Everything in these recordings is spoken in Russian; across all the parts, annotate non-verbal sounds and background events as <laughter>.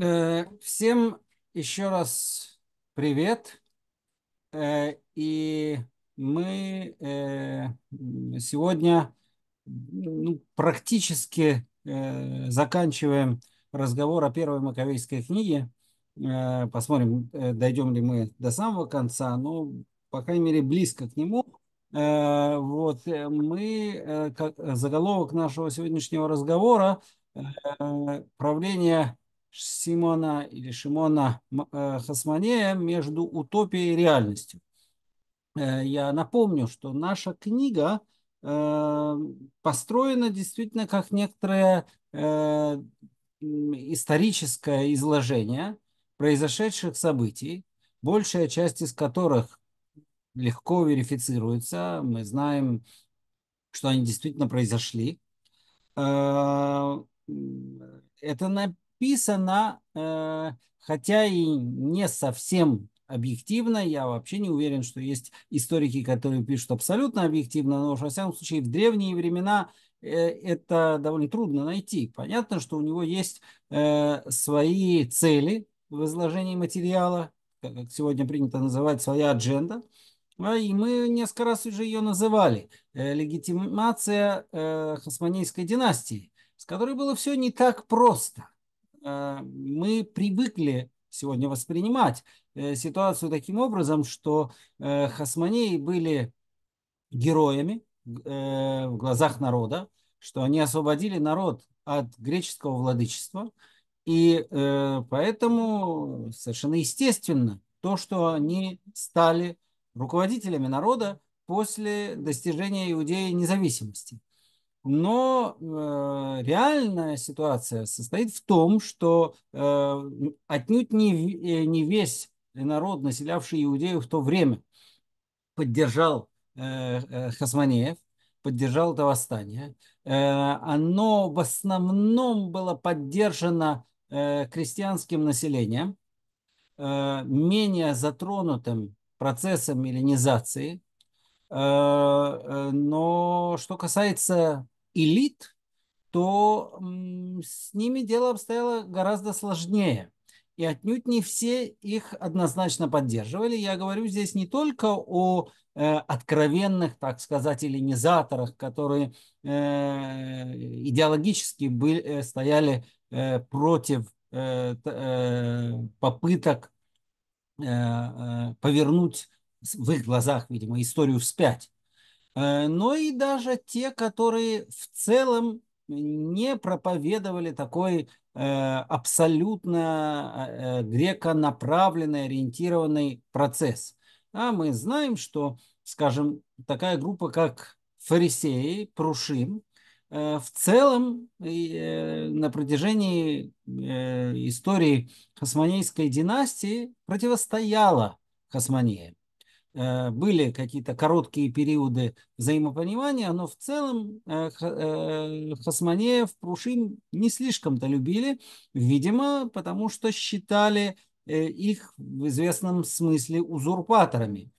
Э, всем еще раз привет. Э, и мы э, сегодня ну, практически заканчиваем разговор о первой Маковейской книге. Посмотрим, дойдем ли мы до самого конца, но, по крайней мере, близко к нему. Вот мы, как заголовок нашего сегодняшнего разговора, правление Симона или Шимона э, Хасманея между утопией и реальностью. Э, я напомню, что наша книга э, построена действительно как некоторое историческое изложение произошедших событий, большая часть из которых легко верифицируется. Мы знаем, что они действительно произошли. Это на описано, э, хотя и не совсем объективно. Я вообще не уверен, что есть историки, которые пишут абсолютно объективно, но, во всяком случае, в древние времена э, это довольно трудно найти. Понятно, что у него есть э, свои цели в изложении материала, как сегодня принято называть, своя адженда. А, и мы несколько раз уже ее называли. Легитимация хасманейской династии, с которой было все не так просто – Э, мы привыкли сегодня воспринимать э, ситуацию таким образом, что э, хасмонеи были героями в глазах народа, что они освободили народ от греческого владычества, и поэтому совершенно естественно то, что они стали руководителями народа после достижения Иудеи независимости. Но э, реальная ситуация состоит в том, что э, отнюдь не, не весь народ, населявший Иудею в то время, поддержал э, э Хасманеев, поддержал это восстание. Э, оно в основном было поддержано э, крестьянским населением, менее затронутым процессом эллинизации – Э, э, но что касается элит, то с ними дело обстояло гораздо сложнее. И отнюдь не все их однозначно поддерживали. Я говорю здесь не только о э, откровенных, так сказать, эллинизаторах, которые идеологически были, стояли против попыток повернуть в их глазах, видимо, историю вспять, э, но и даже те, которые в целом не проповедовали такой э, абсолютно э, греко-направленный, ориентированный процесс. А мы знаем, что, скажем, такая группа, как фарисеи, прушим, в целом на протяжении истории хасманейской династии противостояла хасманеям. Э, были какие-то короткие периоды взаимопонимания, но в целом э, э, Хасманеев, Прушин не слишком-то любили, видимо, потому что считали их в известном смысле узурпаторами.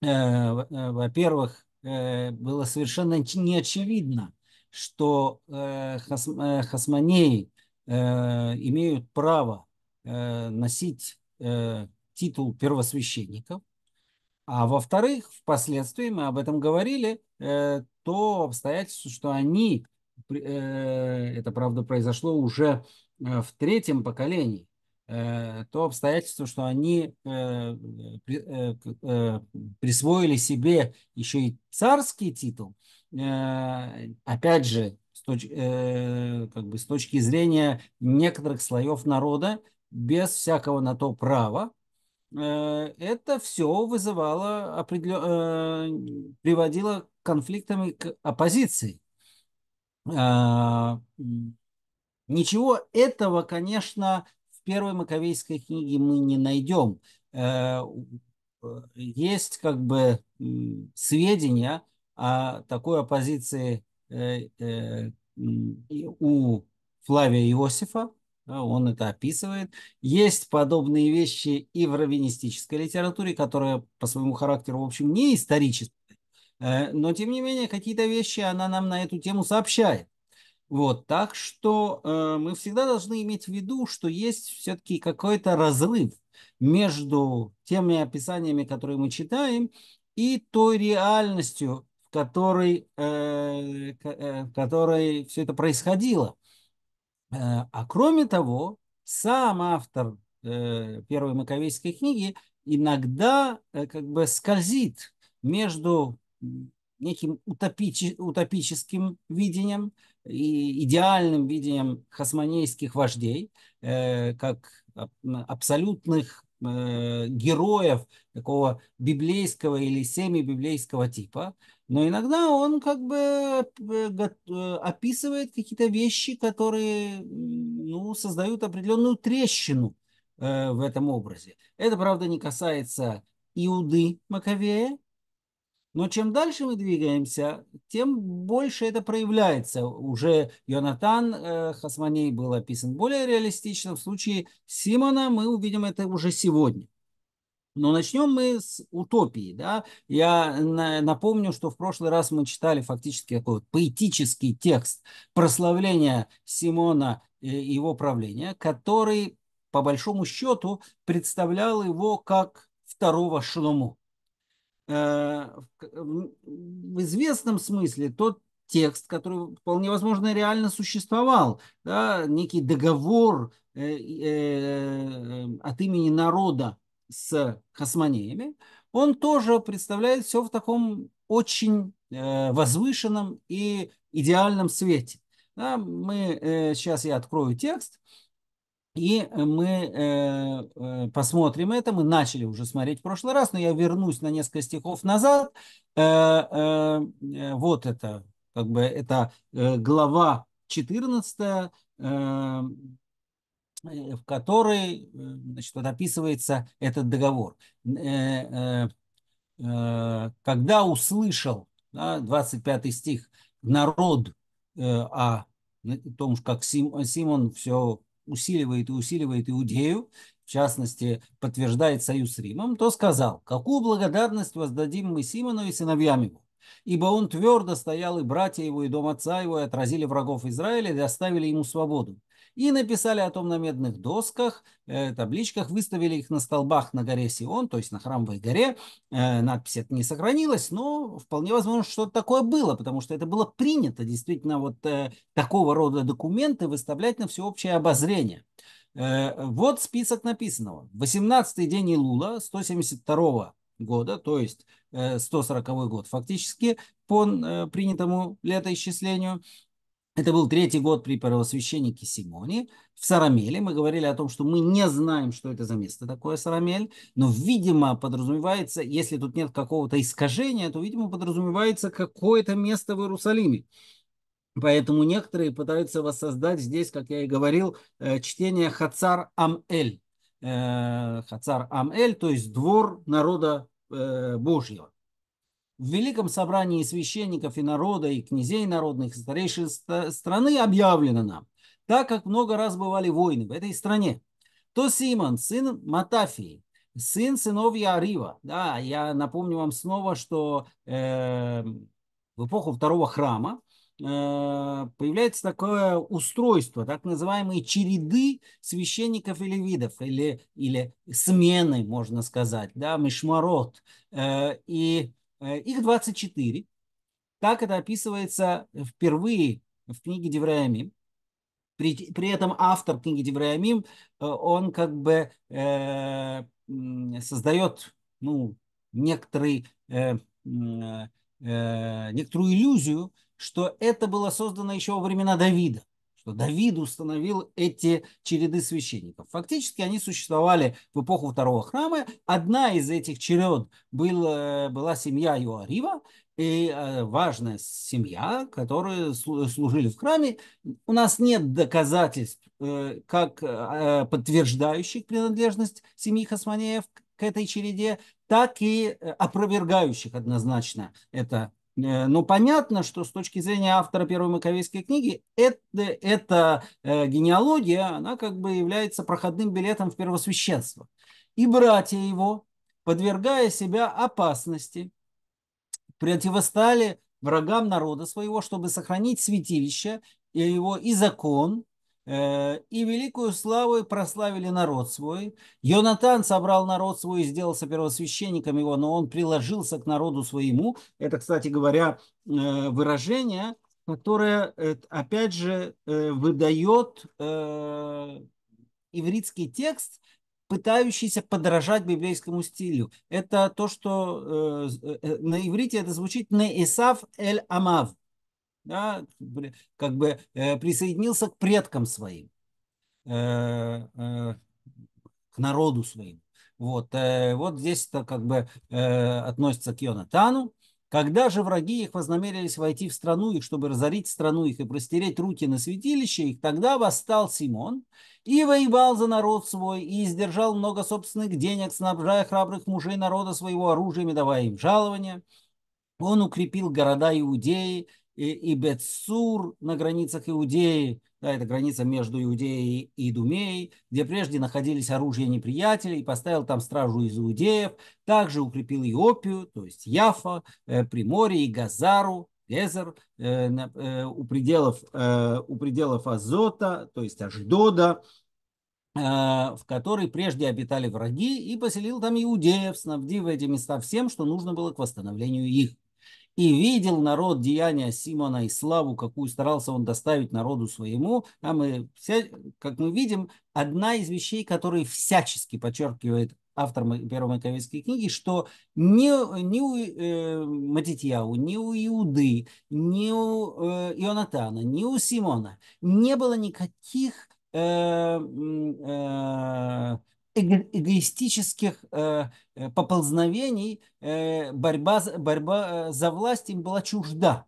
Во-первых, было совершенно неочевидно, что Хасманеи имеют право носить титул первосвященников, а во-вторых, впоследствии мы об этом говорили, э, то обстоятельство, что они, э, это правда произошло уже э, в третьем поколении, э, то обстоятельство, что они э, э, присвоили себе еще и царский титул, опять же, с, точ, как бы с точки зрения некоторых слоев народа, без всякого на то права, Э, это все вызывало, определен... Э, приводило к конфликтам и к оппозиции. Э, ничего этого, конечно, в первой Маковейской книге мы не найдем. Есть как бы сведения о такой оппозиции у Флавия Иосифа, он это описывает. Есть подобные вещи и в раввинистической литературе, которая по своему характеру, в общем, не историческая, э, но, тем не менее, какие-то вещи она нам на эту тему сообщает. Вот, так что э, мы всегда должны иметь в виду, что есть все-таки какой-то разрыв между теми описаниями, которые мы читаем, и той реальностью, в которой, э, э, в которой все это происходило. Э, а кроме того, сам автор э, первой маковейской книги иногда э, как бы скользит между неким утопичи, утопическим видением и идеальным видением хасманейских вождей, э, как абсолютных Э, героев такого библейского или семибиблейского типа, но иногда он как бы э, э, описывает какие-то вещи, которые ну, создают определенную трещину в этом образе. Это, правда, не касается Иуды Маковея, но чем дальше мы двигаемся, тем больше это проявляется. Уже Йонатан э, Хасманей был описан более реалистично. В случае Симона мы увидим это уже сегодня. Но начнем мы с утопии. Да? Я на, напомню, что в прошлый раз мы читали фактически такой вот поэтический текст прославления Симона и его правления, который, по большому счету, представлял его как второго Шлому. Э, в известном смысле тот текст, который вполне возможно реально существовал, да, некий договор э, э, от имени народа с хасманеями, он тоже представляет все в таком очень э, возвышенном и идеальном свете. Да, мы, э, сейчас я открою текст, и э, мы э, э, посмотрим это. Мы начали уже смотреть в прошлый раз, но я вернусь на несколько стихов назад. Вот это, как бы, это глава 14, в которой значит, вот описывается этот договор. Когда услышал, 25 стих, народ о а», ну, том, как Симон все усиливает и усиливает Иудею, в частности, подтверждает союз с Римом, то сказал, какую благодарность воздадим мы Симону и сыновьям его, ибо он твердо стоял, и братья его, и дом отца его, и отразили врагов Израиля, и доставили ему свободу и написали о том на медных досках, э, табличках, выставили их на столбах на горе Сион, то есть на храмовой горе. Э, надпись это не сохранилась, но вполне возможно, что такое было, потому что это было принято действительно вот э, такого рода документы выставлять на всеобщее обозрение. Вот список написанного. 18-й день Илула, 172 года, то есть 140 год фактически по принятому летоисчислению, это был третий год при первосвященнике Симоне. В Сарамеле мы говорили о том, что мы не знаем, что это за место такое Сарамель, но, видимо, подразумевается, если тут нет какого-то искажения, то, видимо, подразумевается какое-то место в Иерусалиме. Поэтому некоторые пытаются воссоздать здесь, как я и говорил, э, чтение Хацар Ам-Эль. Э, Хацар Ам-Эль, то есть двор народа э, Божьего в Великом собрании священников и народа, и князей народных, и старейших страны объявлено нам, так как много раз бывали войны в этой стране, то Симон, сын Матафии, сын сыновья Арива, да, я напомню вам снова, что э, в эпоху второго храма э, появляется такое устройство, так называемые череды священников и левидов, или, или смены, можно сказать, да, мишмарот. Э, и Э, их 24. Так это описывается впервые в книге Девраямим. При, при этом автор книги Девраямим, э, он как бы э, создает ну, некоторый, э, э, некоторую иллюзию, что это было создано еще во времена Давида что Давид установил эти череды священников. Фактически они существовали в эпоху второго храма. Одна из этих черед был, э, была семья Иоарива, и э, важная семья, которые служили в храме. У нас нет доказательств, э, как подтверждающих принадлежность семьи Хасманеев к этой череде, так и опровергающих однозначно это Э, но понятно, что с точки зрения автора первой маковейской книги, это, эта э, генеалогия, она как бы является проходным билетом в первосвященство. И братья его, подвергая себя опасности, противостали врагам народа своего, чтобы сохранить святилище и его и закон, Э, и великую славу прославили народ свой. Йонатан собрал народ свой и сделался первосвященником его, но он приложился к народу своему. Это, кстати говоря, э, выражение, которое, э, опять же, выдает ивритский текст, пытающийся подражать библейскому стилю. Это то, что на иврите это звучит не Исав эль амав», да, как бы э, присоединился к предкам своим, э, э, к народу своим. Вот, вот здесь это как бы относится к Йонатану. Когда же враги их вознамерились войти в страну их, чтобы разорить страну их и простереть руки на святилище их, тогда восстал Симон и воевал за народ свой, и издержал много собственных денег, снабжая храбрых мужей народа своего оружием и давая им жалования. Он укрепил города Иудеи и, и Бетсур на границах Иудеи, да, это граница между Иудеей и Идумеей, где прежде находились оружия неприятелей, поставил там стражу из иудеев, также укрепил Иопию, то есть Яфа, э, Приморье и Газару, Лезер, э, э, у, пределов, э, у пределов Азота, то есть Аждода, э, в которой прежде обитали враги, и поселил там иудеев, снабдив эти места всем, что нужно было к восстановлению их и видел народ деяния Симона и славу, какую старался он доставить народу своему. А мы, все, как мы видим, одна из вещей, которые всячески подчеркивает автор первой Маковейской книги, что ни, ни у э, Матитьяу, ни у Иуды, ни у э, Ионатана, ни у Симона не было никаких э, э, эгоистических э, э, поползновений э, борьба, борьба э, за власть им была чужда.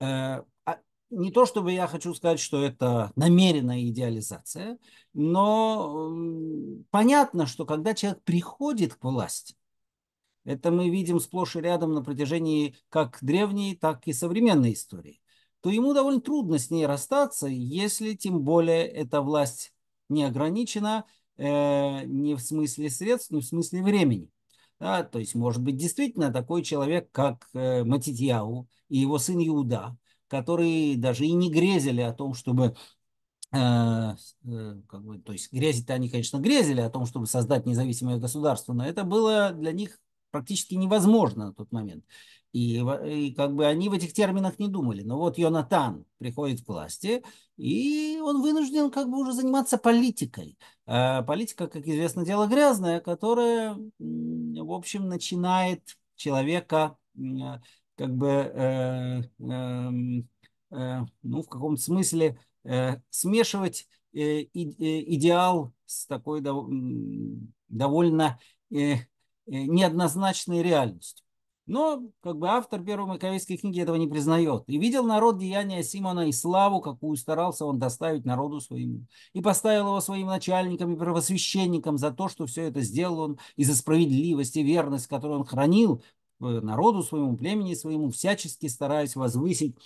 Э, а не то чтобы я хочу сказать, что это намеренная идеализация, но понятно, что когда человек приходит к власти, это мы видим сплошь и рядом на протяжении как древней, так и современной истории, то ему довольно трудно с ней расстаться, если тем более эта власть не ограничена Э, не в смысле средств, не в смысле времени. Да, то есть, может быть, действительно такой человек, как э, Матитьяу и его сын Иуда, которые даже и не грезили о том, чтобы э, э, как бы, то есть грязить-то они, конечно, грезили о том, чтобы создать независимое государство, но это было для них практически невозможно на тот момент. И, и как бы они в этих терминах не думали. Но вот Йонатан приходит к власти, и он вынужден как бы уже заниматься политикой. А политика, как известно, дело грязное, которое, в общем, начинает человека как бы, э, э, э, ну, в каком-то смысле э, смешивать э, э, идеал с такой довольно неоднозначной реальностью. Но как бы автор первой Маковейской книги этого не признает. «И видел народ деяния Симона и славу, какую старался он доставить народу своему, и поставил его своим начальником и правосвященником за то, что все это сделал он, из за справедливости, и верность, которую он хранил народу своему, племени своему, всячески стараясь возвысить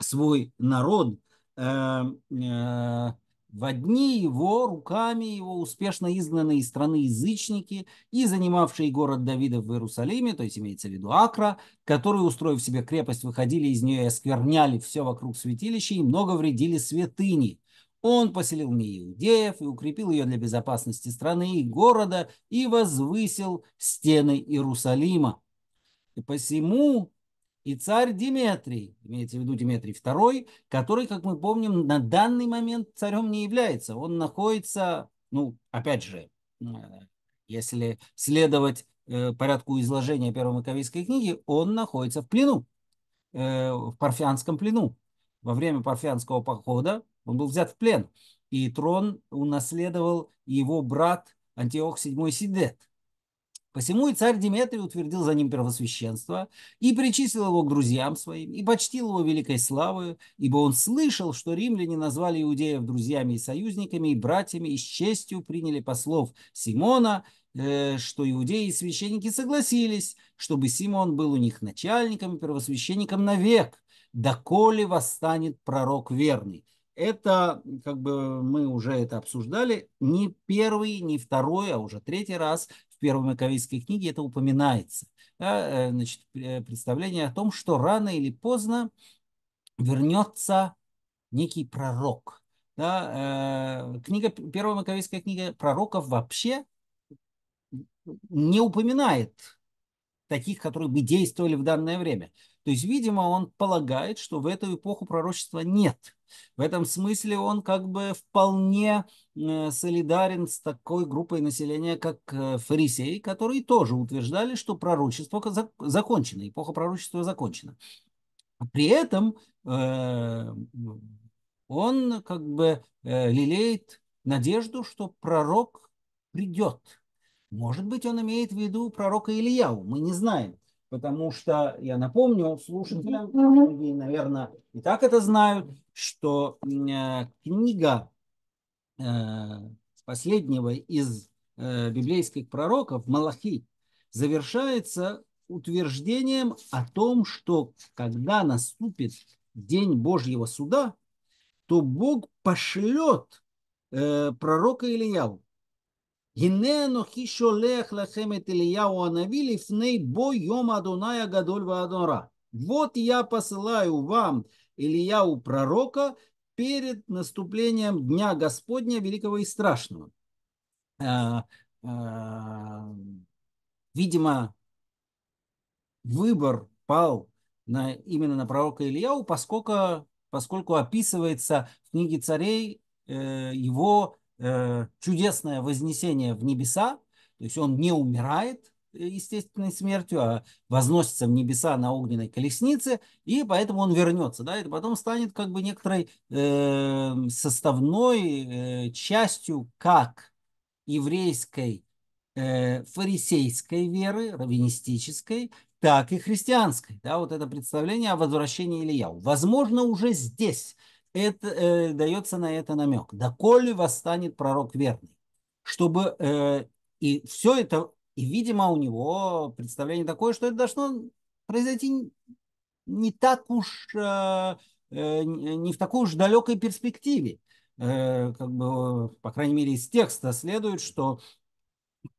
свой народ». Эм, э -э -э в одни его руками его успешно изгнанные из страны язычники и занимавшие город Давида в Иерусалиме, то есть имеется в виду Акра, которые, устроив себе крепость, выходили из нее и оскверняли все вокруг святилища и много вредили святыни. Он поселил в ней иудеев и укрепил ее для безопасности страны и города и возвысил стены Иерусалима. И посему и царь Диметрий, имеется в виду Диметрий II, который, как мы помним, на данный момент царем не является. Он находится, ну, опять же, э, если следовать э, порядку изложения Первой Маковейской книги, он находится в плену, э, в парфянском плену. Во время парфянского похода он был взят в плен, и трон унаследовал его брат Антиох VII Сидет – Посему и царь Деметрий утвердил за ним первосвященство, и причислил его к друзьям своим, и почтил его великой славою, ибо он слышал, что римляне назвали иудеев друзьями и союзниками, и братьями, и с честью приняли послов Симона, э, что иудеи и священники согласились, чтобы Симон был у них начальником и первосвященником навек, доколе восстанет пророк верный. Это, как бы мы уже это обсуждали, не первый, не второй, а уже третий раз первой Маковейской книге это упоминается. Да, э, значит, представление о том, что рано или поздно вернется некий пророк. Да, э, книга, первая Маковейская книга пророков вообще не упоминает таких, которые бы действовали в данное время. То есть, видимо, он полагает, что в эту эпоху пророчества нет. В этом смысле он как бы вполне э, солидарен с такой группой населения, как э, фарисеи, которые тоже утверждали, что пророчество закончено, эпоха пророчества закончена. При этом э, он как бы лелеет надежду, что пророк придет. Может быть, он имеет в виду пророка Ильяу, мы не знаем потому что, я напомню слушателям, многие, наверное, и так это знают, что э, книга э, последнего из э, библейских пророков, Малахи, завершается утверждением о том, что когда наступит день Божьего суда, то Бог пошлет э, пророка Ильяву. הנה אנוכי шолех лахем את אליהו הנביא לפני בו יום אדוני הגדול והנורא. Вот я посылаю вам Ильяу пророка перед наступлением Дня Господня Великого и Страшного. А, а, видимо, выбор пал на, именно на пророка Ильяу, поскольку, поскольку описывается в книге царей э, его Э, чудесное вознесение в небеса, то есть он не умирает э, естественной смертью, а возносится в небеса на огненной колеснице, и поэтому он вернется, да, и потом станет как бы некоторой э, составной э, частью как еврейской э, фарисейской веры, раввинистической, так и христианской. Да, вот это представление о возвращении Ильяу. Возможно, уже здесь – это, э, дается на это намек. Да коли восстанет пророк верный, чтобы э, и все это, и, видимо, у него представление такое, что это должно произойти не так уж, э, э, э, не в такой уж далекой перспективе. Э, как бы, по крайней мере, из текста следует, что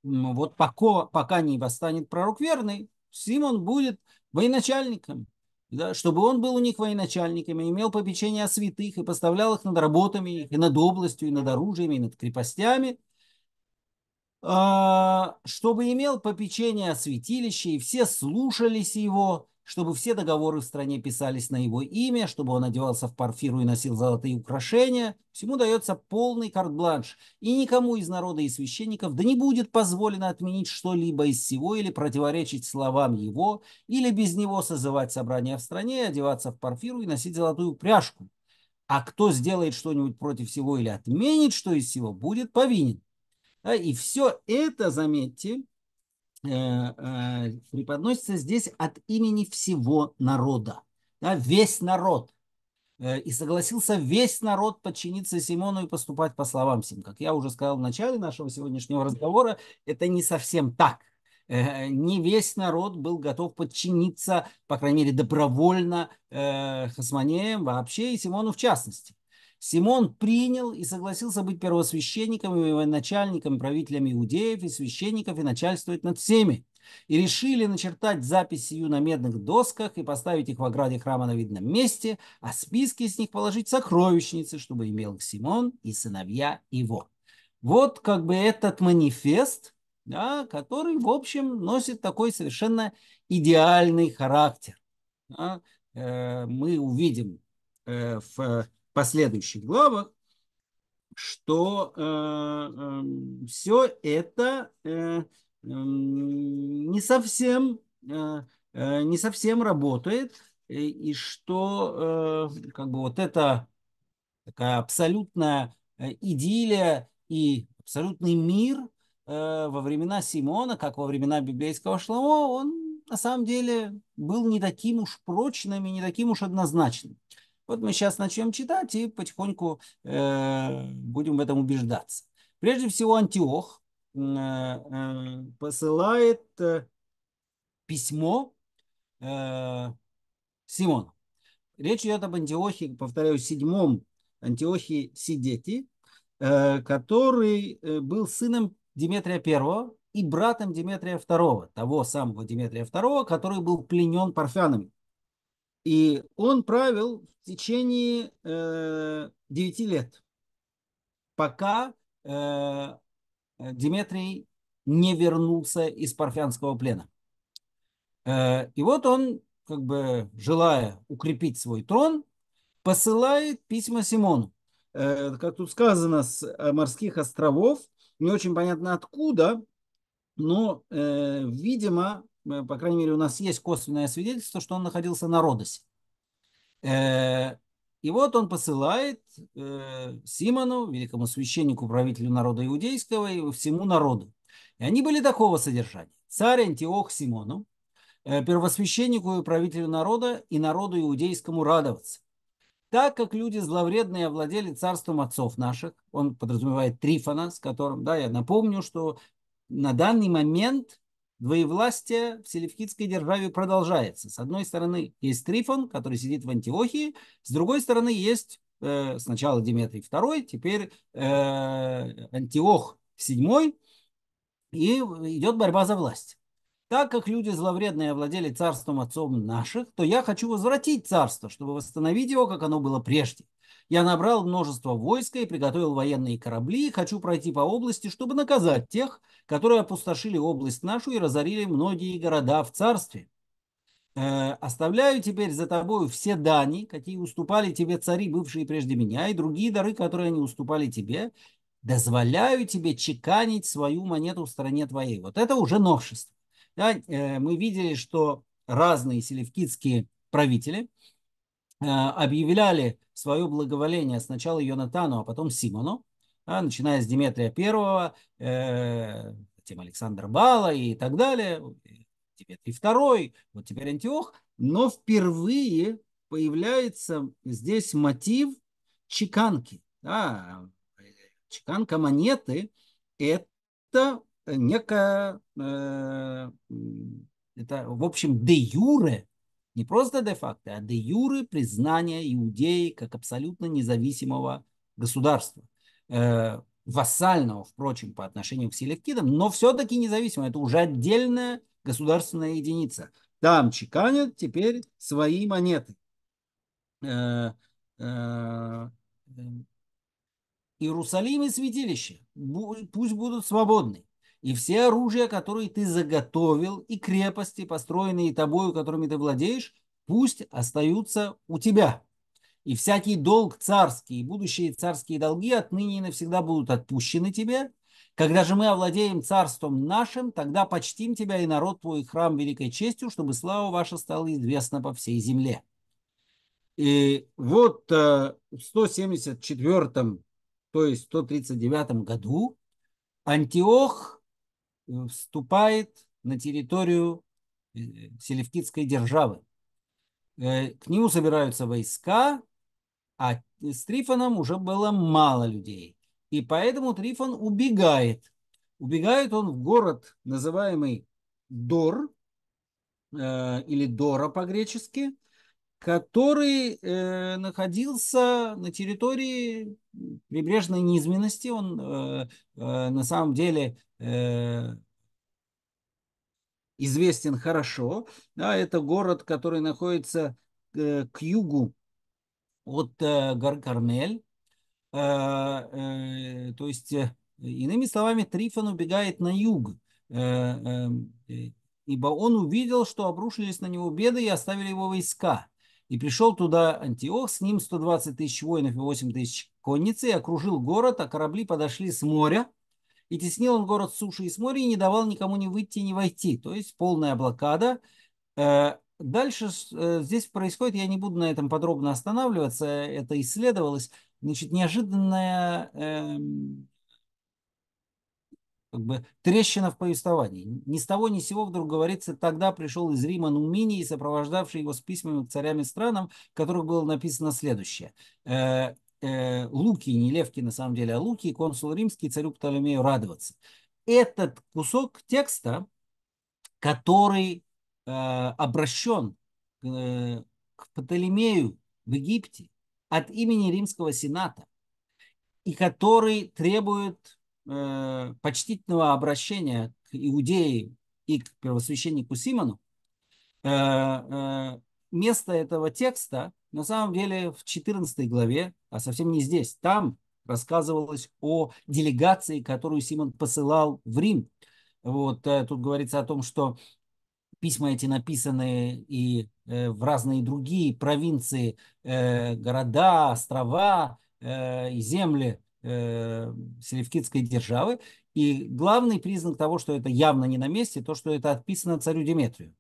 вот пока, пока не восстанет пророк верный, Симон будет военачальником да, чтобы он был у них военачальниками, имел попечение о святых и поставлял их над работами, и над областью, и над оружиями, и над крепостями, а, чтобы имел попечение о святилище, и все слушались его, чтобы все договоры в стране писались на его имя, чтобы он одевался в парфиру и носил золотые украшения. Всему дается полный карт-бланш, и никому из народа и священников да не будет позволено отменить что-либо из всего или противоречить словам его, или без него созывать собрание в стране, одеваться в парфиру и носить золотую пряжку. А кто сделает что-нибудь против всего или отменит что из всего, будет повинен. Да, и все это, заметьте, Э, э, преподносится здесь от имени всего народа. Да, весь народ. Э, и согласился весь народ подчиниться Симону и поступать по словам сим. Как я уже сказал в начале нашего сегодняшнего разговора, это не совсем так. Не весь народ был готов подчиниться, по крайней мере, добровольно Хасманеям вообще и Симону в частности. Симон принял и согласился быть первосвященником и военачальником, правителями иудеев и священников и начальствовать над всеми. И решили начертать запись на медных досках и поставить их в ограде храма на видном месте, а списки с них положить в сокровищницы, чтобы имел их Симон и сыновья его. Вот как бы этот манифест, да, который, в общем, носит такой совершенно идеальный характер. Да. Э, мы увидим э, в последующих главах, что э, эм, э, эм, все это э, э, не совсем э, не совсем работает и, и что э, как бы вот это такая абсолютная э, идиллия и абсолютный мир э, во времена Симона, как во времена библейского Шломо, он на самом деле был не таким уж прочным и не таким уж однозначным. Вот мы сейчас начнем читать и потихоньку э, будем в этом убеждаться. Прежде всего, Антиох э, посылает э, письмо э, Симону. Речь идет об Антиохе, повторяю, седьмом Антиохе Сидети, э, который э, был сыном Диметрия I и братом Диметрия II, того самого Диметрия II, который был пленен парфянами. И он правил в течение э, 9 лет, пока э, Диметрий не вернулся из парфянского плена. Э, и вот он, как бы желая укрепить свой трон, посылает письма Симону. Э, как тут сказано, с э, морских островов, не очень понятно откуда, но, э, видимо, Э, по крайней мере, у нас есть косвенное свидетельство, что он находился на Родосе. Э, и вот он посылает э, Симону, великому священнику, правителю народа иудейского и всему народу. И они были такого содержания. Царь Антиох Симону, первосвященнику и правителю народа и народу иудейскому радоваться. Так как люди зловредные овладели царством отцов наших, он подразумевает Трифона, с которым, да, я напомню, что на данный момент двоевластие в селевкидской державе продолжается. С одной стороны, есть Трифон, который сидит в Антиохии, с другой стороны, есть э, сначала Диметрий II, теперь э, Антиох VII, и идет борьба за власть. Так как люди зловредные овладели царством отцом наших, то я хочу возвратить царство, чтобы восстановить его, как оно было прежде. Я набрал множество войска и приготовил военные корабли, и хочу пройти по области, чтобы наказать тех, которые опустошили область нашу и разорили многие города в царстве. Э, оставляю теперь за тобою все дани, какие уступали тебе цари, бывшие прежде меня, и другие дары, которые они уступали тебе. Дозволяю тебе чеканить свою монету в стране твоей. Вот это уже новшество. Да, э, мы видели, что разные селевкидские правители – Э, объявляли свое благоволение сначала Йонатану, а потом Симону, а, начиная с Диметрия Первого, э, затем Александра Бала и так далее, Диметрий Второй, вот теперь Антиох, но впервые появляется здесь мотив чеканки. Да, чеканка монеты – это некая, э, это, в общем, де юре не просто де-факто, а де юры признание Иудеи как абсолютно независимого государства. Э, вассального, впрочем, по отношению к селевкидам, но все-таки независимого. Это уже отдельная государственная единица. Там чеканят теперь свои монеты. Э, э, э Иерусалим и святилище пусть будут свободны и все оружия, которые ты заготовил, и крепости, построенные тобою, которыми ты владеешь, пусть остаются у тебя. И всякий долг царский, и будущие царские долги отныне и навсегда будут отпущены тебе. Когда же мы овладеем царством нашим, тогда почтим тебя и народ твой, и храм великой честью, чтобы слава ваша стала известна по всей земле. И вот э, в 174, то есть 139 году Антиох Э, вступает на территорию э, селевкидской державы. Э, к нему собираются войска, а с Трифоном уже было мало людей. И поэтому Трифон убегает. Убегает он в город, называемый Дор, или Дора по-гречески, который э, находился на территории прибрежной низменности. Он э, э, на самом деле э, известен хорошо. Да, это город, который находится э, к югу от э, гор Кармель. Э, э, то есть, э, иными словами, Трифон убегает на юг. Э, эм, э, ибо он увидел, что обрушились на него беды и оставили его войска. И пришел туда Антиох, с ним 120 тысяч воинов и 8 тысяч конницы, и окружил город, а корабли подошли с моря, и теснил он город с суши и с моря, и не давал никому ни выйти, ни войти. То есть полная блокада. Э, дальше э, здесь происходит, я не буду на этом подробно останавливаться, это исследовалось, значит, неожиданная эм, как бы трещина в повествовании. Ни с того ни с сего вдруг говорится, тогда пришел из Рима Нуминий, сопровождавший его с письмами к царям и странам, в которых было написано следующее. Э, э, Луки, не Левки на самом деле, а Луки, консул римский, царю Птолемею радоваться. Этот кусок текста, который э, обращен э, к Птолемею в Египте от имени римского сената, и который требует Э, почтительного обращения к Иудее и к первосвященнику Симону, э, э, место этого текста на самом деле в 14 главе, а совсем не здесь, там рассказывалось о делегации, которую Симон посылал в Рим. Вот тут говорится о том, что письма эти написаны и в разные другие провинции, города, острова и земли э, селевкидской державы. И главный признак того, что это явно не на месте, то, что это отписано царю Деметрию.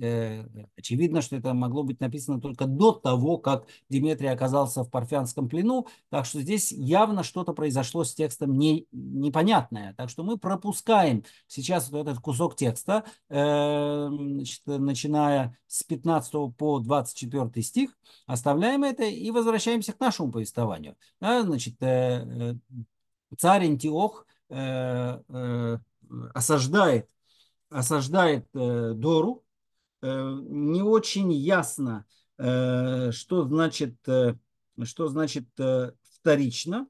Э, очевидно, что это могло быть написано только до того, как Деметрий оказался в парфянском плену, так что здесь явно что-то произошло с текстом не, непонятное. Так что мы пропускаем сейчас вот этот кусок текста, э, значит, начиная с 15 по 24 стих, оставляем это и возвращаемся к нашему повествованию. Да, значит, э, э царь Антиох э, э, осаждает осаждает э, Дору, Э, не очень ясно, э, что значит, э, что значит вторично.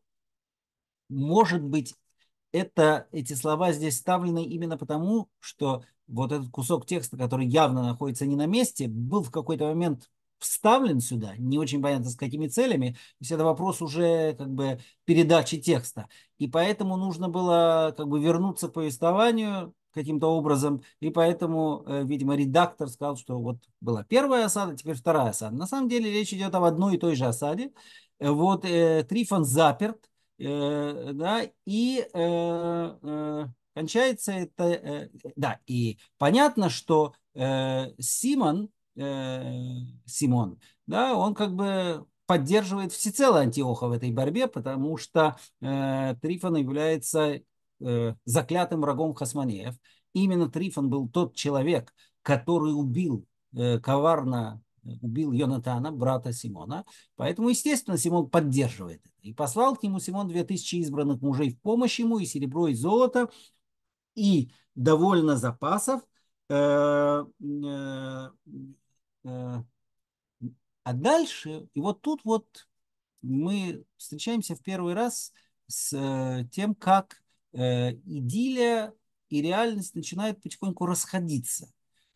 Может быть, это, эти слова здесь вставлены именно потому, что вот этот кусок текста, который явно находится не на месте, был в какой-то момент вставлен сюда, не очень понятно с какими целями, то есть это вопрос уже как бы передачи текста. И поэтому нужно было как бы вернуться к повествованию, каким-то образом. И поэтому, э, видимо, редактор сказал, что вот была первая осада, теперь вторая осада. На самом деле речь идет об одной и той же осаде. Э, вот э, Трифон заперт, э, да, и э, э, кончается это, э, да, и понятно, что э, Симон, э, Симон, да, он как бы поддерживает всецело Антиоха в этой борьбе, потому что э, Трифон является э, заклятым врагом Хасманеев. Именно Трифон был тот человек, который убил э, коварно э, убил Йонатана, брата Симона. Поэтому, естественно, Симон поддерживает это. И послал к нему Симон 2000 избранных мужей в помощь ему, и серебро, и золото, и довольно запасов. Э, э, а дальше, и вот тут вот мы встречаемся в первый раз с тем, как э, идиллия и реальность начинают потихоньку расходиться.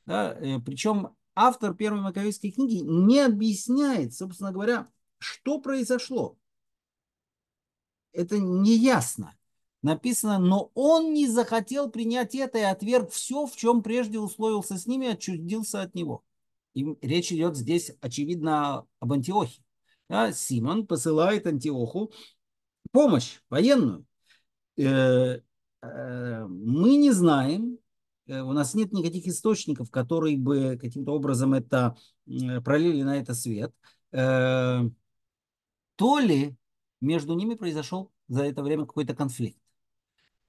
Да? Э, причем автор первой Маковейской книги не объясняет, собственно говоря, что произошло. Это неясно. Написано, но он не захотел принять это и отверг все, в чем прежде условился с ними, отчудился от него. И речь идет здесь, очевидно, об Антиохе. Да, Симон посылает Антиоху помощь военную. Э, э, мы не знаем, э, у нас нет никаких источников, которые бы каким-то образом это пролили на это свет. То ли между ними произошел за это время какой-то конфликт.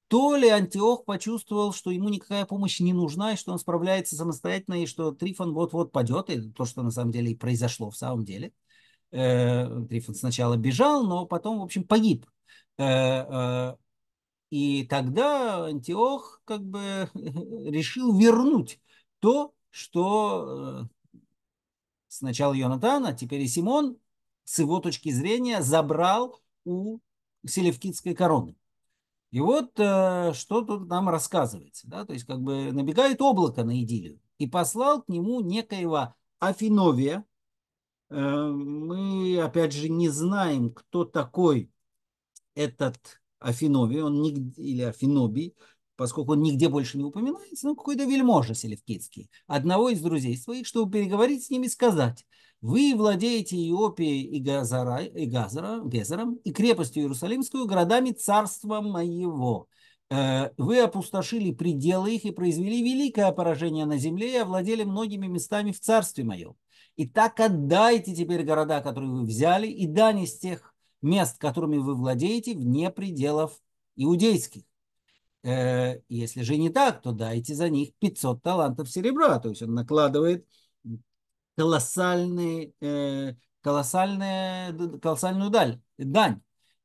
То ли Антиох почувствовал, что ему никакая помощь не нужна, и что он справляется самостоятельно, и что Трифон вот-вот падет, и то, что на самом деле и произошло в самом деле. Трифон сначала бежал, но потом, в общем, погиб. И тогда Антиох как бы <laughs> решил вернуть то, что э, сначала Йонатан, а теперь и Симон, с его точки зрения, забрал у селевкидской короны. И вот э, что тут нам рассказывается. Да? То есть как бы набегает облако на идилию и послал к нему некоего Афиновия. Э, мы, опять же, не знаем, кто такой этот Афинови, он нигде, или Афинобий, поскольку он нигде больше не упоминается, ну, какой-то вельможа селевкидский, одного из друзей своих, чтобы переговорить с ними и сказать, вы владеете Иопией и, Газара, и Газаром, Гезером, и крепостью Иерусалимскую, городами царства моего. Э, вы опустошили пределы их и произвели великое поражение на земле и овладели многими местами в царстве моем. И так отдайте теперь города, которые вы взяли, и дань из тех мест, которыми вы владеете, вне пределов иудейских. Э, если же не так, то дайте за них 500 талантов серебра. То есть он накладывает колоссальные, э, колоссальные, колоссальную даль, дань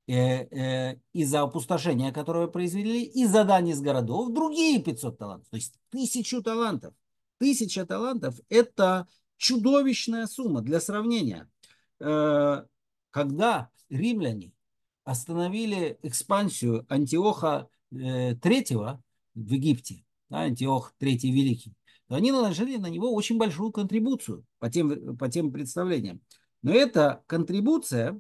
э, и за опустошение, которое произвели, и за дань из городов, другие 500 талантов. То есть тысячу талантов. Тысяча талантов – это чудовищная сумма для сравнения. Когда римляне остановили экспансию Антиоха III э, в Египте, да, Антиох III Великий, то они наложили на него очень большую контрибуцию по тем, по тем представлениям. Но эта контрибуция,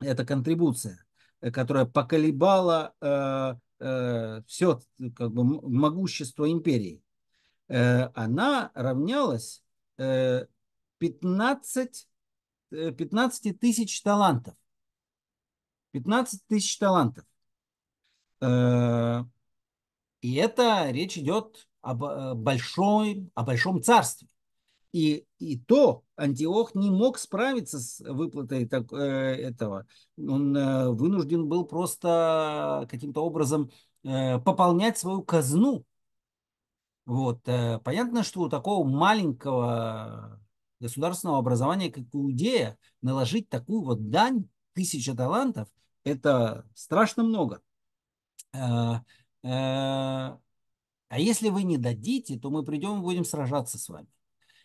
эта контрибуция, которая поколебала э, э, все как бы, могущество империи, э, она равнялась э, 15, 15 э, тысяч талантов. 15 тысяч талантов. Э, и это речь идет об э, большой, о большом царстве. И, и то Антиох не мог справиться с выплатой так, э, этого. Он э, вынужден был просто каким-то образом э, пополнять свою казну. Вот. Э, понятно, что у такого маленького государственного образования, как Иудея, наложить такую вот дань тысяча талантов – это страшно много. А, э, а, если вы не дадите, то мы придем и будем сражаться с вами.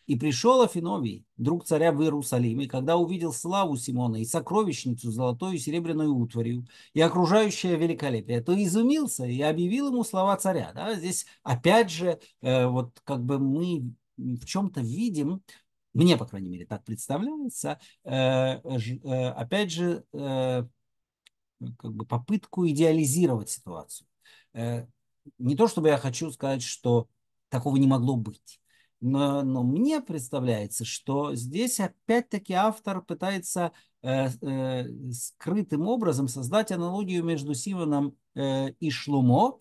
И пришел Афиновий, друг царя в Иерусалиме и когда увидел славу Симона и сокровищницу золотую и серебряную утварью и окружающее великолепие, то изумился и объявил ему слова царя. Да? Здесь опять же, э, вот как бы мы в чем-то видим, мне, по крайней мере, так представляется. Э, э, опять же, э, как бы попытку идеализировать ситуацию. Не то чтобы я хочу сказать, что такого не могло быть. Но, но мне представляется, что здесь опять-таки автор пытается скрытым образом создать аналогию между Симоном и Шлумо,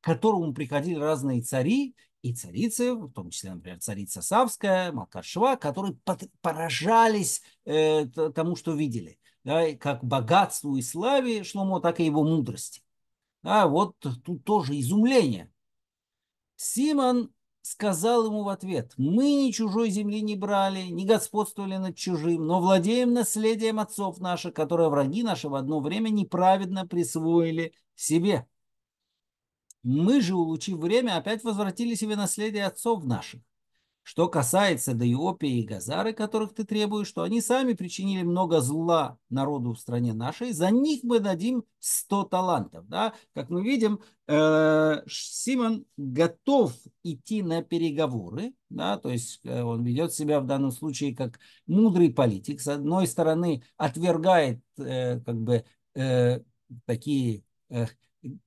к которому приходили разные цари, и царицы, в том числе, например, царица Савская, Малкаршева, которые поражались э, тому, что видели, да, как богатству и славе Шломо, так и его мудрости. А вот тут тоже изумление. Симон сказал ему в ответ, мы ни чужой земли не брали, не господствовали над чужим, но владеем наследием отцов наших, которые враги наши в одно время неправедно присвоили себе. Мы же, улучив время, опять возвратили себе наследие отцов наших. Что касается Дайопия и Газары, которых ты требуешь, что они сами причинили много зла народу в стране нашей, за них мы дадим 100 талантов. Да? Как мы видим, э, Симон готов идти на переговоры, да? то есть э, он ведет себя в данном случае как мудрый политик. С одной стороны, отвергает э, как бы такие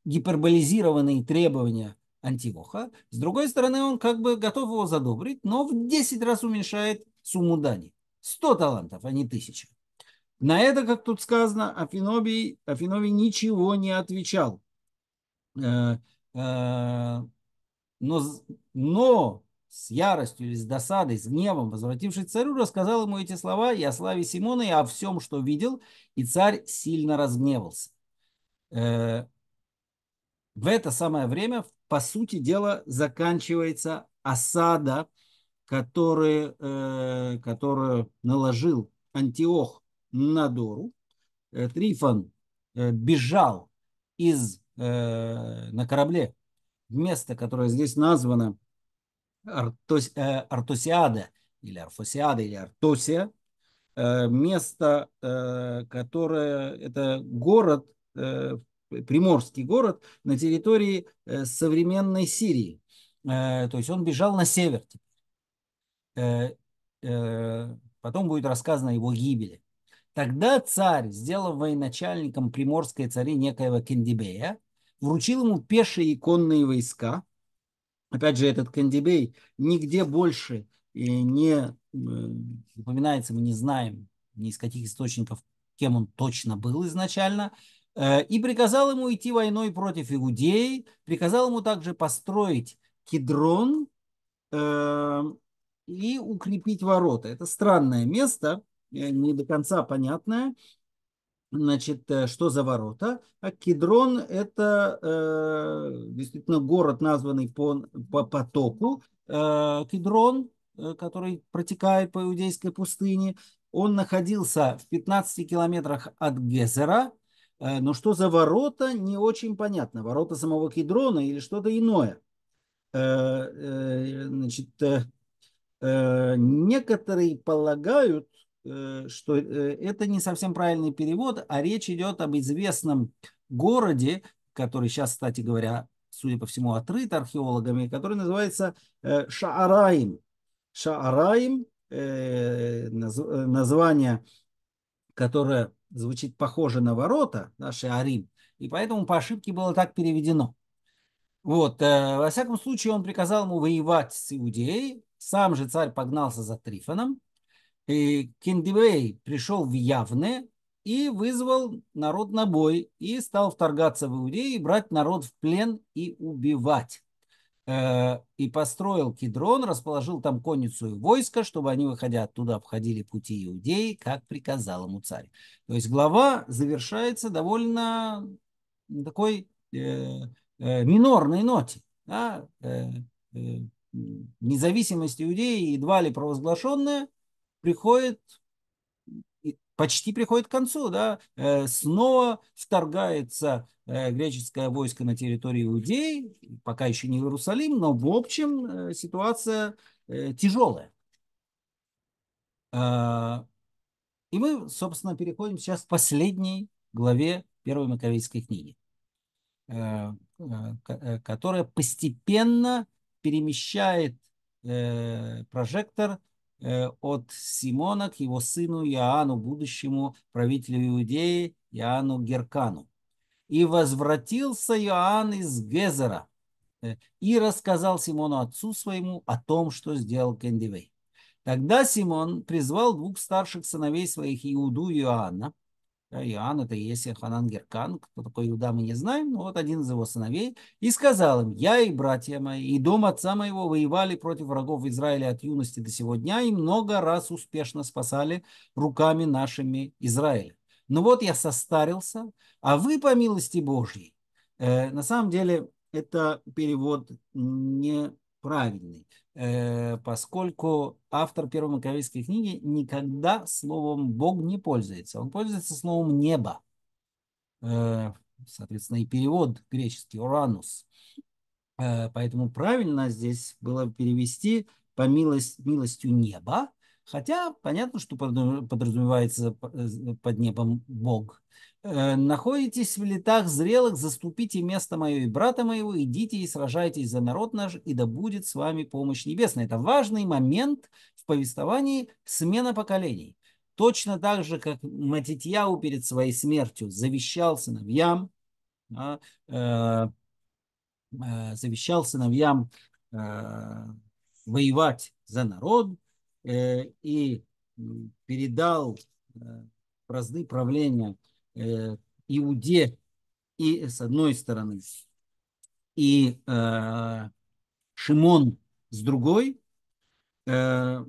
гиперболизированные требования Антиоха. С другой стороны, он как бы готов его задобрить, но в 10 раз уменьшает сумму дани. 100 талантов, а не 1000. На это, как тут сказано, Афинобий, Афинобий ничего не отвечал. Э, э, но, но с яростью или с досадой, с гневом, возвратившись царю, рассказал ему эти слова и о славе Симона, и о всем, что видел, и царь сильно разгневался. Э, в это самое время, по сути дела, заканчивается осада, который, э, которую наложил Антиох на Дору. Э, Трифон э, бежал из, э, на корабле в место, которое здесь названо Артос, э, Артосиада, или Арфосиада, или Артосия, э, место, э, которое, это город, э, приморский город на территории э, современной Сирии. Э, то есть он бежал на север. Э, потом будет рассказано о его гибели. Тогда царь, сделав военачальником приморской цари некоего Кендибея, вручил ему пешие и конные войска. Опять же, этот Кандибей нигде больше не упоминается, мы не знаем ни из каких источников, кем он точно был изначально – Э, и приказал ему идти войной против Иудеи, приказал ему также построить кедрон э, и укрепить ворота. Это странное место, э, не до конца понятное. Значит, что за ворота? А Кедрон – это действительно город, названный по, по потоку. Кедрон, который протекает по иудейской пустыне, он находился в 15 километрах от Гезера – Э, но что за ворота, не очень понятно. Ворота самого Кедрона или что-то иное. Э, э, значит, некоторые полагают, что это не совсем правильный перевод, а речь идет об известном городе, который сейчас, кстати говоря, судя по всему, отрыт археологами, который называется Шаараим. Шаараим, название, которое звучит похоже на ворота, наши арим, и поэтому по ошибке было так переведено. Вот, э, во всяком случае, он приказал ему воевать с Иудеей, сам же царь погнался за Трифоном, и Кендивей пришел в Явны и вызвал народ на бой, и стал вторгаться в иудеи, брать народ в плен и убивать. Э, и построил Кедрон, расположил там конницу и войско, чтобы они, выходя оттуда, обходили пути иудеи, как приказал ему царь. То есть глава завершается довольно такой э, э, минорной ноте. Да? Э, э, независимость иудеи, едва ли провозглашенная, приходит почти приходит к концу, да, э, снова вторгается э, греческое войско на территории Иудеи, пока еще не Иерусалим, но в общем э, ситуация тяжелая. А, и мы, собственно, переходим сейчас к последней главе Первой Маковейской книги, которая постепенно перемещает прожектор – Э, от Симона к его сыну Иоанну, будущему правителю Иудеи, Иоанну Геркану. И возвратился Иоанн из Гезера э, и рассказал Симону отцу своему о том, что сделал Кендивей. Тогда Симон призвал двух старших сыновей своих Иуду и Иоанна Э, Иоанн, это Есия, Ханан, Геркан, кто такой Иуда, мы не знаем, но вот один из его сыновей, и сказал им, я и братья мои, и дом отца моего воевали против врагов Израиля от юности до сегодня и много раз успешно спасали руками нашими Израиля. Ну вот я состарился, а вы по милости Божьей. Э, на самом деле это перевод не правильный, э, поскольку автор первой Маковейской книги никогда словом «бог» не пользуется. Он пользуется словом «небо». Э, соответственно, и перевод греческий «уранус». Э, поэтому правильно здесь было перевести по милость, милостью неба, хотя понятно, что подразумевается под небом Бог. Э, находитесь в летах зрелых, заступите место мое и брата моего, идите и сражайтесь за народ наш, и да будет с вами помощь небесная. Это важный момент в повествовании смена поколений. Точно так же, как Матитьяу перед своей смертью завещал сыновьям, да, э, э, завещал сыновьям э, воевать за народ э, и передал э, разды правления Э, Иуде и с одной стороны, и э, Шимон с другой, э,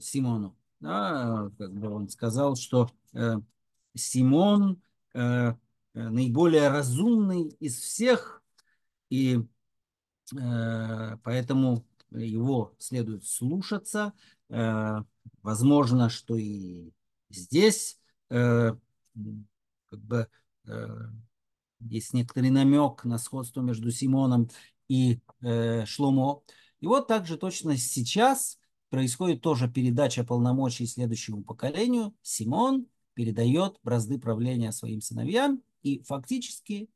Симону, да, как бы он сказал, что э, Симон э, наиболее разумный из всех, и э, поэтому его следует слушаться. Э, возможно, что и здесь э, как бы э, есть некоторый намек на сходство между Симоном и э, Шломо. И вот также точно сейчас происходит тоже передача полномочий следующему поколению. Симон передает бразды правления своим сыновьям, и фактически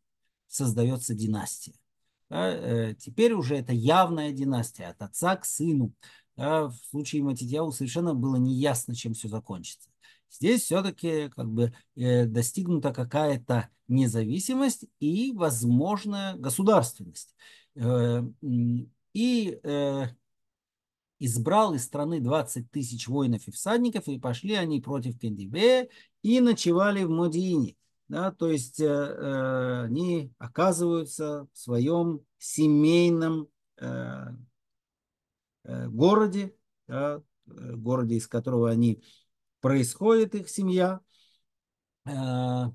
создается династия. Да, э, теперь уже это явная династия от отца к сыну. Да, в случае Матитьяу совершенно было неясно, чем все закончится. Здесь все-таки как бы э, достигнута какая-то независимость и, возможная государственность. Э, и э, избрал из страны 20 тысяч воинов и всадников, и пошли они против Кендибе и ночевали в Модиине. Да, то есть э, они оказываются в своем семейном э, городе, да, городе, из которого они происходит их семья. Э, э,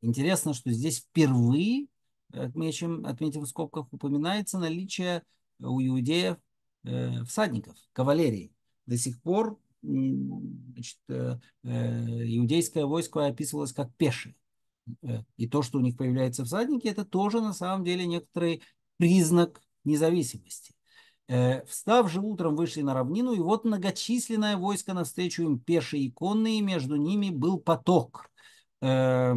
интересно, что здесь впервые, отмечим, отметим в скобках, упоминается наличие у иудеев э, всадников, кавалерии. До сих пор значит, иудейское войско описывалось как пешие, И то, что у них появляются всадники, это тоже на самом деле некоторый признак независимости. Э, встав же утром, вышли на равнину, и вот многочисленное войско навстречу им пешие и конные, между ними был поток. Э,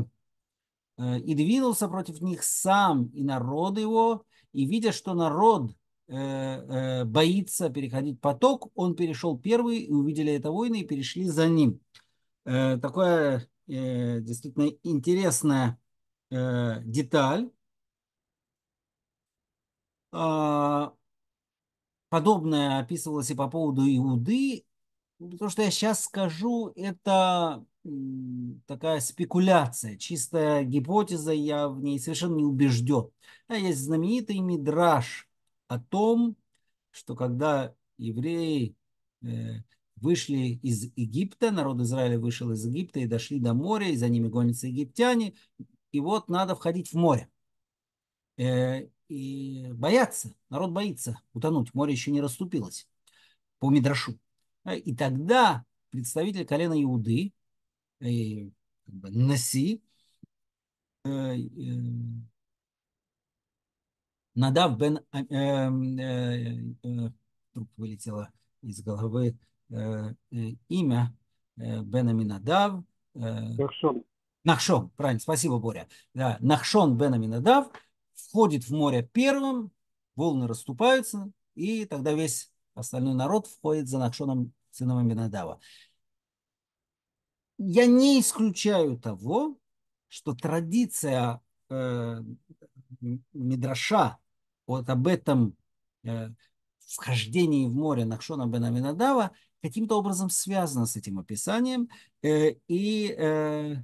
э, и двинулся против них сам и народ его, и видя, что народ боится переходить поток, он перешел первый, и увидели это войны, и перешли за ним. Такое действительно интересная деталь а, Подобное описывалось и по поводу Иуды. Ну, То, что я сейчас скажу, это такая спекуляция, чистая гипотеза, я в ней совершенно не убежден. А есть знаменитый мидраж о том, что когда евреи э, вышли из Египта, народ Израиля вышел из Египта и дошли до моря, и за ними гонятся египтяне, и вот надо входить в море. Э, и боятся, народ боится утонуть, море еще не расступилось по Мидрашу. Э, и тогда представитель колена Иуды, и, э, как бы, Наси, э, эм, Надав бен... Эм, э, вдруг вылетело из головы имя Бенами Надав. Нахшон. Нахшон, правильно, спасибо, Боря. Да, Нахшон Бенами Надав – входит в море первым, волны расступаются, и тогда весь остальной народ входит за Нахшоном, сыном Аминадава. Я не исключаю того, что традиция э, Мидраша вот об этом э, вхождении в море Нахшона бен Аминадава каким-то образом связана с этим описанием э, и э,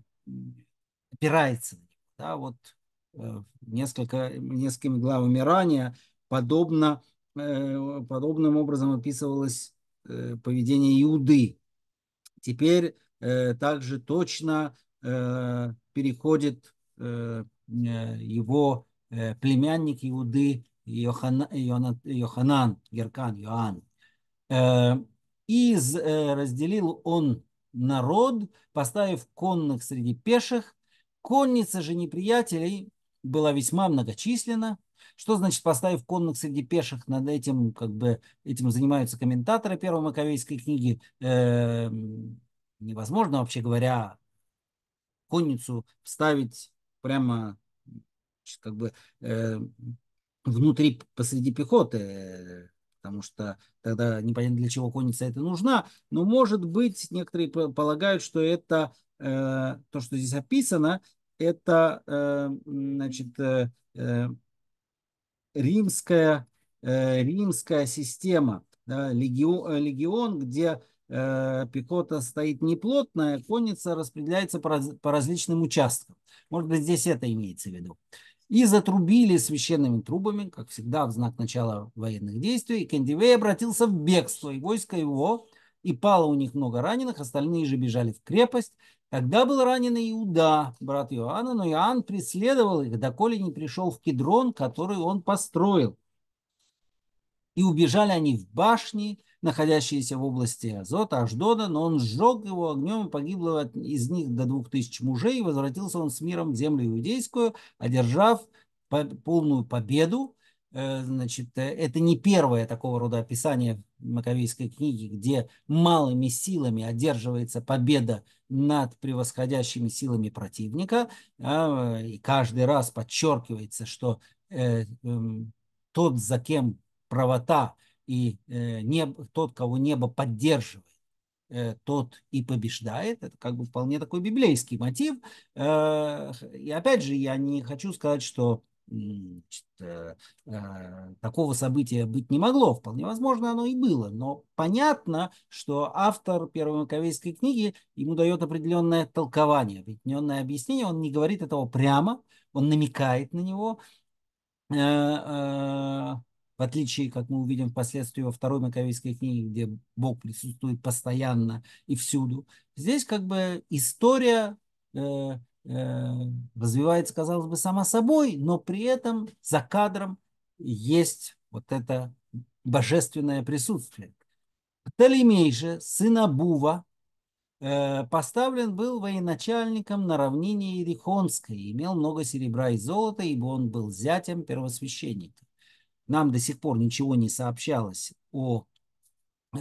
опирается. Да, вот Э, несколько, несколькими главами ранее, подобно, э, подобным образом описывалось э, поведение Иуды. Теперь также точно переходит его племянник Иуды Йохана, Йоханан, Геркан, Йоан И разделил он народ, поставив конных среди пеших. Конница же неприятелей была весьма многочисленна. Что значит, поставив конных среди пеших, над этим, как бы, этим занимаются комментаторы первой Маковейской книги. Э, невозможно, вообще говоря, конницу вставить прямо как бы э, внутри посреди пехоты, потому что тогда непонятно для чего конница это нужна. Но может быть некоторые полагают, что это э, то, что здесь описано, это э, значит, э, э, римская, римская система, да, легион, легион, где пехота стоит не плотная, конница распределяется по, раз, по различным участкам. Может быть, здесь это имеется в виду. И затрубили священными трубами, как всегда, в знак начала военных действий. И Кандивей обратился в бегство, и войско его, и пало у них много раненых, остальные же бежали в крепость, Тогда был ранен Иуда, брат Иоанна, но Иоанн преследовал их, доколе не пришел в кедрон, который он построил. И убежали они в башни, находящиеся в области Азота, Аждода, но он сжег его огнем, и погибло из них до двух тысяч мужей, и возвратился он с миром в землю иудейскую, одержав полную победу, Э, значит, э, это не первое такого рода описание в Маковейской книге, где малыми силами одерживается победа над превосходящими силами противника, а, и каждый раз подчеркивается, что э, эм, тот, за кем правота, и небо, тот, кого небо поддерживает, тот и побеждает. Это как бы вполне такой библейский мотив. И опять же, я не хочу сказать, что значит, э, такого события быть не могло. Вполне возможно, оно и было. Но понятно, что автор первой маковейской книги ему дает определенное толкование, определенное объяснение. Он не говорит этого прямо, он намекает на него. Э, э, в отличие, как мы увидим впоследствии во второй Маковейской книге, где Бог присутствует постоянно и всюду, здесь как бы история Э, развивается, казалось бы, сама собой, но при этом за кадром есть вот это божественное присутствие. Птолемей же, сын Абува, э, поставлен был военачальником на равнине Ирихонской, имел много серебра и золота, ибо он был зятем первосвященника. Нам до сих пор ничего не сообщалось о э,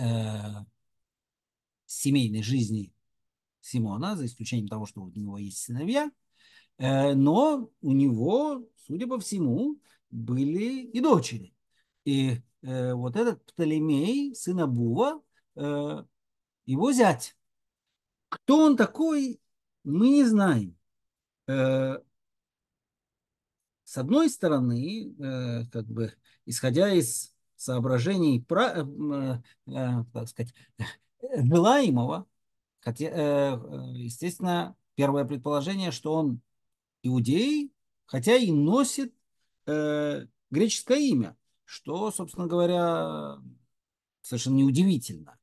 семейной жизни Симона, за исключением того, что у него есть сыновья, э, но у него, судя по всему, были и дочери. И э, вот этот Птолемей, сын Абува, э, его зять. Кто он такой, мы не знаем. С одной стороны, как бы исходя из соображений, так сказать, желаемого, Хотя, э, э, естественно, первое предположение, что он иудей, хотя и носит э, греческое имя, что, собственно говоря, совершенно неудивительно.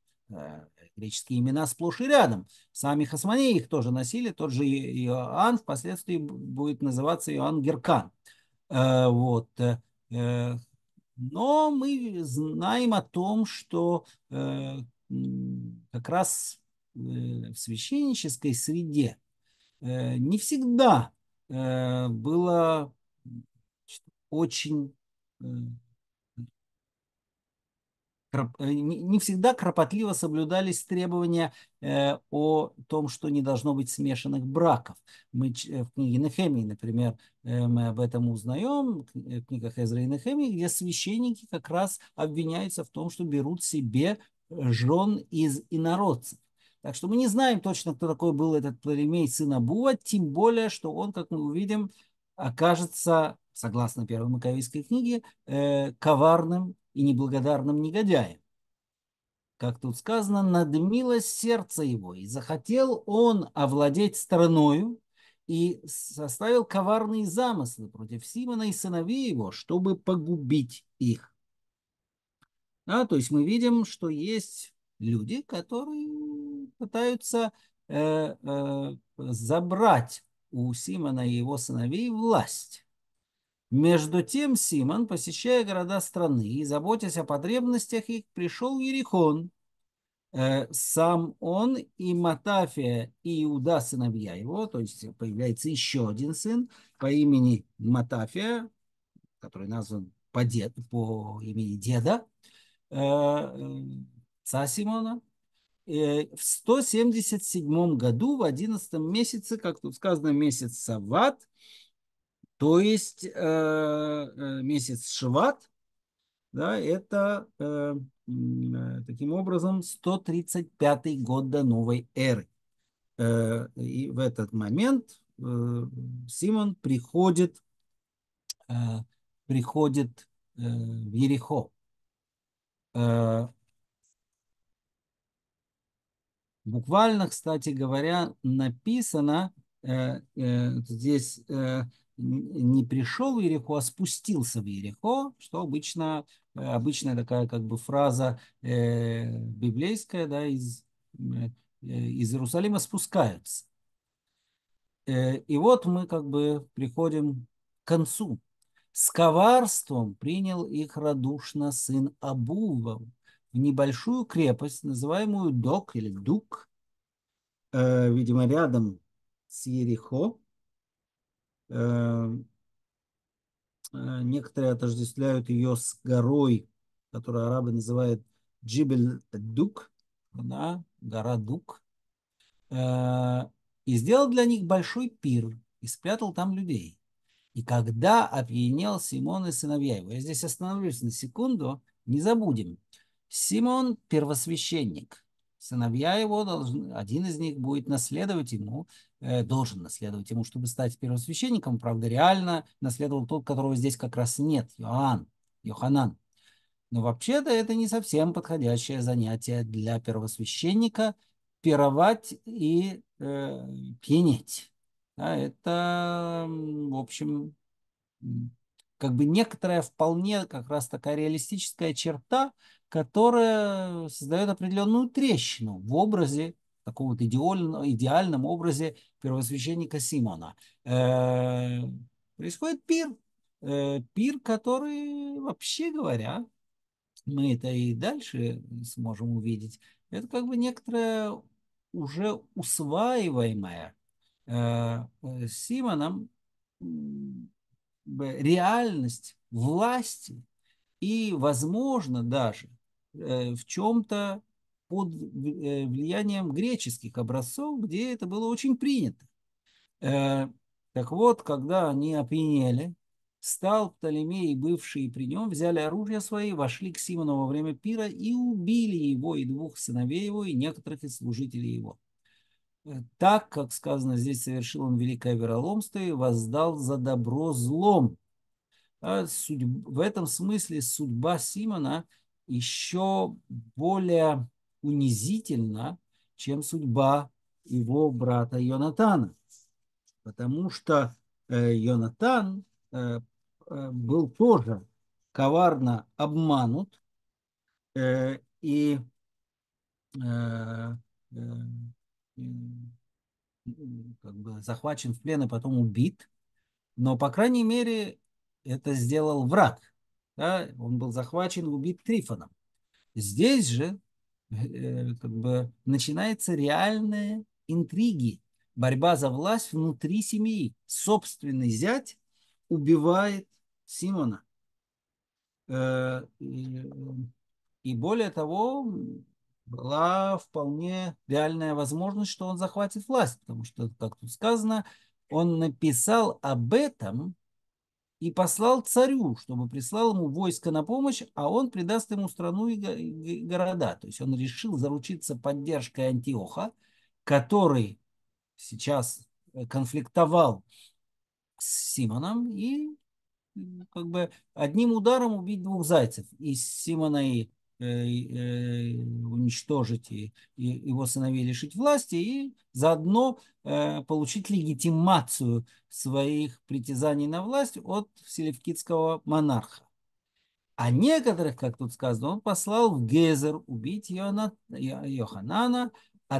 греческие имена сплошь и рядом. Сами хасманеи их тоже носили. Тот же Иоанн впоследствии будет называться Иоанн Геркан. вот. но мы знаем о том, что как раз Э, в священнической среде э, не всегда э, было очень не всегда кропотливо соблюдались требования о том, что не должно быть смешанных браков. Мы в книге Нехемии, например, мы об этом узнаем, в книгах Эзра и Нехемии, где священники как раз обвиняются в том, что берут себе жен из инородцев. Так что мы не знаем точно, кто такой был этот Птолемей, сын Абуа, тем более, что он, как мы увидим, окажется, согласно первой Маковейской книге, э, коварным и неблагодарным негодяем. Как тут сказано, надмилось сердце его, и захотел он овладеть страною, и составил коварные замыслы против Симона и сыновей его, чтобы погубить их. Да, то есть мы видим, что есть люди, которые пытаются э, э, забрать у Симона и его сыновей власть. Между тем Симон, посещая города страны и заботясь о потребностях их, пришел в Ерихон. Э, сам он и Матафия, и Иуда, сыновья его, то есть появляется еще один сын по имени Матафия, который назван по, дед, по имени деда, э, э Симона, Э, в 177 году, в 11 месяце, как тут сказано, месяц Сават, то есть э, э, месяц Шват, да, это таким образом 135 год до новой эры. И в этот момент Симон приходит, приходит в Ерехо. Буквально, кстати говоря, написано э, э, здесь э, не пришел в Ерехо, а спустился в Ерехо, что обычно э, обычная такая как бы фраза э, библейская, да, из, э, из Иерусалима спускаются. Э, и вот мы как бы приходим к концу. С коварством принял их радушно сын Абувов, в небольшую крепость, называемую Док или Дук, э, видимо, рядом с Ерехо. Э, э некоторые отождествляют ее с горой, которую арабы называют Джибель-Дук, да, гора Дук. Э, и сделал для них большой пир и спрятал там людей. И когда опьянел Симон и сыновья его, я здесь остановлюсь на секунду, не забудем – Симон – первосвященник. Сыновья его, должен один из них будет наследовать ему, э, должен наследовать ему, чтобы стать первосвященником. Правда, реально наследовал тот, которого здесь как раз нет – Иоанн, Йоханан. Но вообще-то это не совсем подходящее занятие для первосвященника – пировать и э, пьянеть. Да, это, в общем, как бы некоторая вполне как раз такая реалистическая черта, которая создает определенную трещину в образе, в таком вот идеальном, идеальном образе первосвященника Симона. Э, происходит пир, э, пир, который, вообще говоря, мы это и дальше сможем увидеть, это как бы некоторая уже усваиваемое э, э, Симоном реальность власти и, возможно, даже Э, в чем-то под э, влиянием греческих образцов, где это было очень принято. Э, так вот, когда они опьянели, стал Птолемей, бывший при нем, взяли оружие свои, вошли к Симону во время пира и убили его и двух сыновей его, и некоторых из служителей его. Так, как сказано здесь, совершил он великое вероломство и воздал за добро злом. А судьба, в этом смысле судьба Симона – еще более унизительно, чем судьба его брата Йонатана. Потому что э, Йонатан э, э, был тоже коварно обманут, и как бы захвачен в плен и потом убит. Но, по крайней мере, это сделал враг – да, он был захвачен убит Трифоном. Здесь же э, э как бы, начинаются реальные интриги, борьба за власть внутри семьи. Собственный зять убивает Симона. Э, и, и более того, была вполне реальная возможность, что он захватит власть, потому что, как тут сказано, он написал об этом и послал царю, чтобы прислал ему войско на помощь, а он придаст ему страну и города. То есть он решил заручиться поддержкой Антиоха, который сейчас э, конфликтовал с Симоном и как бы одним ударом убить двух зайцев, и Симона, и Э, э, уничтожить и, и его сыновей лишить власти и заодно э, получить легитимацию своих притязаний на власть от селевкидского монарха. А некоторых, как тут сказано, он послал в Гезер убить Йона, Йоханана, а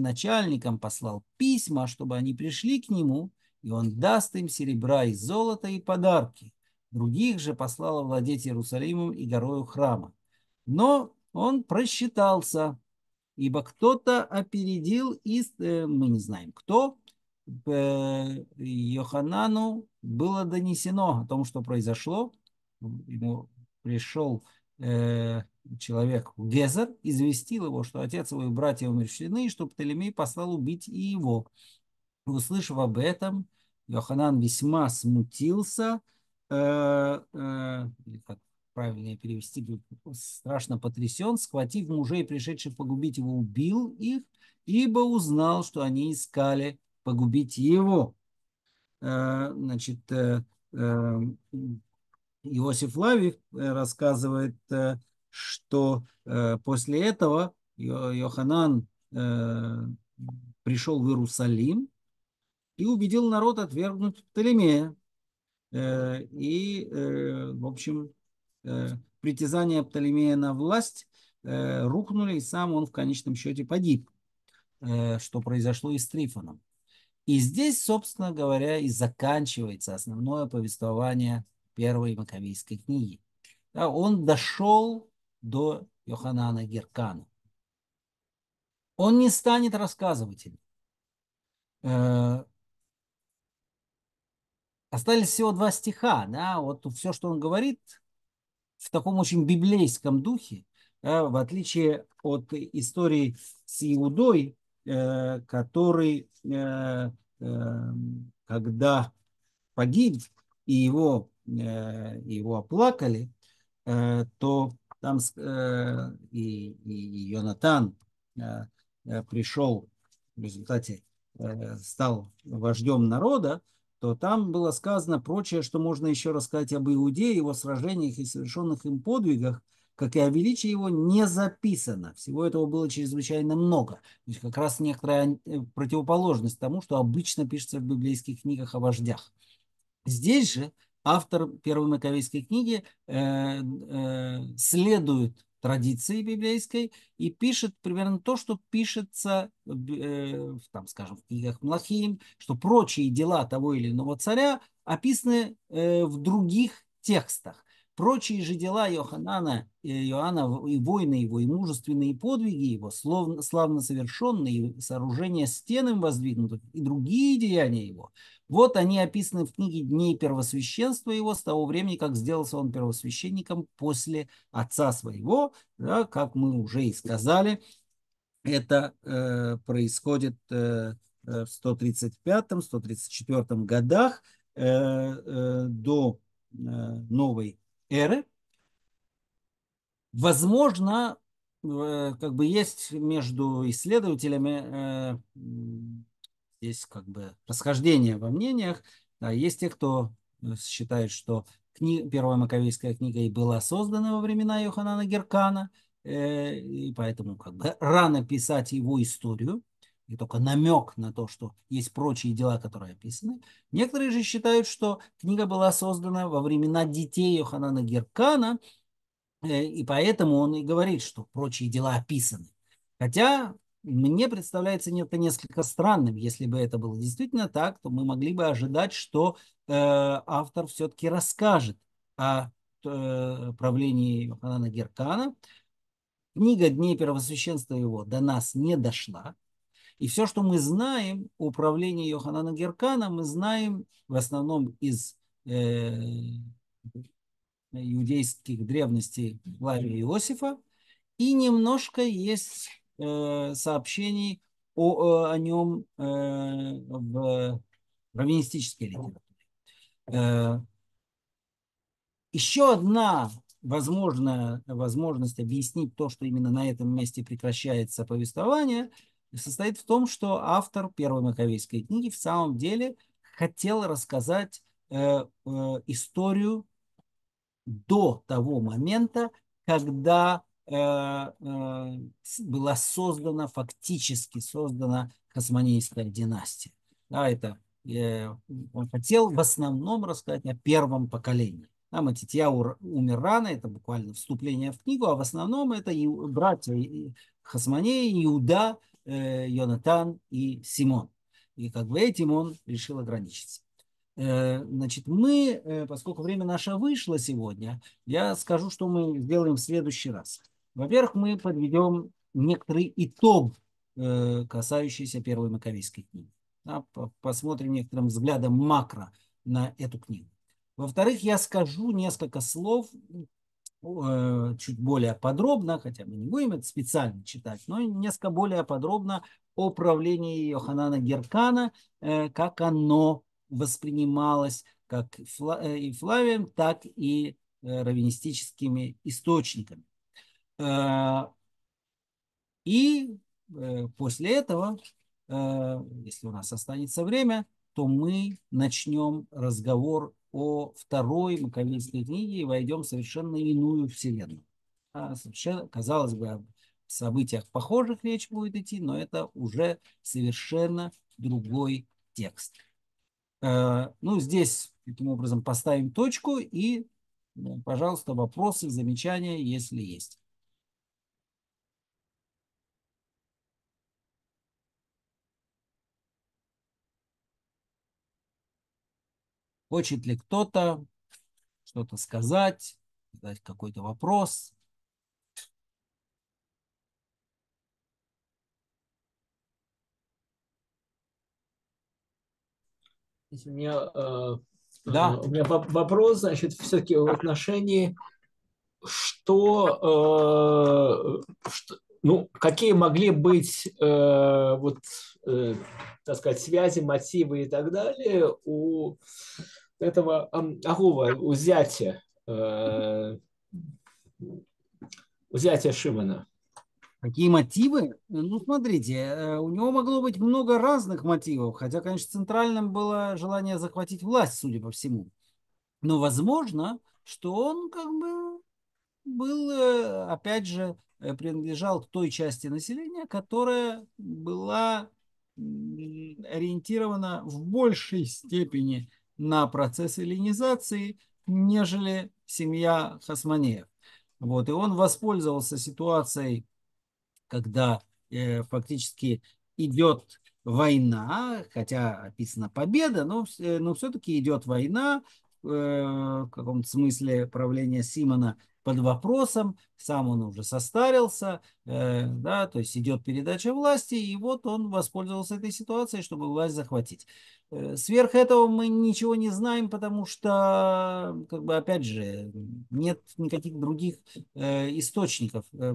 начальникам послал письма, чтобы они пришли к нему, и он даст им серебра и золото и подарки. Других же послал владеть Иерусалимом и горою храма. Но он просчитался, ибо кто-то опередил, и, э, мы не знаем кто, э, Йоханану было донесено о том, что произошло. Ему пришел э, человек Гезер, известил его, что отец его и братья умерщвлены, и что Птолемей послал убить и его. Услышав об этом, Йоханан весьма смутился, э, э, как правильнее перевести, страшно потрясен, схватив мужей, пришедших погубить его, убил их, ибо узнал, что они искали погубить его. Э, значит, э, э, Иосиф Лавик рассказывает, что после этого Йоханан пришел в Иерусалим и убедил народ отвергнуть Птолемея. И, в общем, Э, притязания Птолемея на власть э, рухнули, и сам он в конечном счете погиб, э, что произошло и с Трифоном. И здесь, собственно говоря, и заканчивается основное повествование первой Маковейской книги. Да, он дошел до Йоханана Геркана. Он не станет рассказывателем. Остались всего два стиха, да, вот все, что он говорит, в таком очень библейском духе, в отличие от истории с Иудой, э, который, э, э, когда погиб и его, его оплакали, то там и, и Йонатан пришел в результате стал вождем народа, то там было сказано прочее, что можно еще рассказать об Иудее, его сражениях и совершенных им подвигах, как и о величии его, не записано. Всего этого было чрезвычайно много. То есть как раз некоторая э, противоположность тому, что обычно пишется в библейских книгах о вождях. Здесь же автор первой Маковейской книги э, э, следует традиции библейской и пишет примерно то, что пишется, э, там, скажем, в книгах Млахим, что прочие дела того или иного царя описаны э, в других текстах. Прочие же дела Йоханана, э, Иоанна, и войны его, и мужественные подвиги его, словно, славно совершенные, и сооружение стен им воздвигнутых, и другие деяния его, вот они описаны в книге «Дней первосвященства его» с того времени, как сделался он первосвященником после отца своего. Да, как мы уже и сказали, это э, происходит э, э в 135-134 годах э, э, до э, новой эры. Возможно, э, как бы есть между исследователями э, здесь как бы расхождение во мнениях. Да, есть те, кто э, считает, что кни... первая Маковейская книга и была создана во времена Йоханана Геркана, э, и поэтому как бы рано писать его историю, и только намек на то, что есть прочие дела, которые описаны. Некоторые же считают, что книга была создана во времена детей Йоханана Геркана, э, и поэтому он и говорит, что прочие дела описаны. Хотя мне представляется это несколько странным. Если бы это было действительно так, то мы могли бы ожидать, что э, автор все-таки расскажет о э, правлении Йоханана Геркана. Книга «Дней первосвященства» его до нас не дошла. И все, что мы знаем о правлении Йоханана Геркана, мы знаем в основном из э, иудейских древностей Лави Иосифа. И немножко есть Э, сообщений о, э, о нем э, в раввинистической литературе. еще одна возможная возможность объяснить то, что именно на этом месте прекращается повествование, состоит в том, что автор первой Маковейской книги в самом деле хотел рассказать э, э, историю до того момента, когда Э, э, была создана, фактически создана Хасманейская династия. Да, это э, он хотел в основном рассказать о первом поколении. Да, Матитьяу умер рано, это буквально вступление в книгу, а в основном это и братья Хасманеи, Иуда, Йонатан и Симон. И как бы этим он решил ограничиться. Значит, мы, поскольку время наше вышло сегодня, я скажу, что мы сделаем в следующий раз. Во-первых, мы подведем некоторый итог, э, касающийся первой Маковейской книги. посмотрим некоторым взглядом макро на эту книгу. Во-вторых, я скажу несколько слов э, чуть более подробно, хотя мы не будем это специально читать, но несколько более подробно о правлении Йоханана Геркана, э, как оно воспринималось как и Флавием, так и раввинистическими источниками. Э, и э, после этого, э, если у нас останется время, то мы начнем разговор о второй маковинской книге и войдем в совершенно иную вселенную. А совершенно, казалось бы, о событиях похожих речь будет идти, но это уже совершенно другой текст. Ну, здесь таким образом поставим точку и, ну, пожалуйста, вопросы, замечания, если есть. Хочет ли кто-то что-то сказать, задать какой-то вопрос? у меня, э, да. у меня вопрос, значит, все-таки в отношении, что, э, что, ну, какие могли быть э, вот Э, так сказать, связи, мотивы и так далее у этого Агува, у зятя, э, у зятя Шимона. Какие мотивы? Ну, смотрите, э, у него могло быть много разных мотивов, хотя, конечно, центральным было желание захватить власть, судя по всему. Но, возможно, что он как бы был, опять же, принадлежал к той части населения, которая была ориентирована в большей степени на процесс эллинизации, нежели семья Хасманеев. Вот, и он воспользовался ситуацией, когда э, фактически идет война, хотя описана победа, но, э, но все-таки идет война, э, в каком-то смысле правления Симона под вопросом, сам он уже состарился, э, да, то есть идет передача власти, и вот он воспользовался этой ситуацией, чтобы власть захватить. Э, сверх этого мы ничего не знаем, потому что, как бы, опять же, нет никаких других э, источников, э,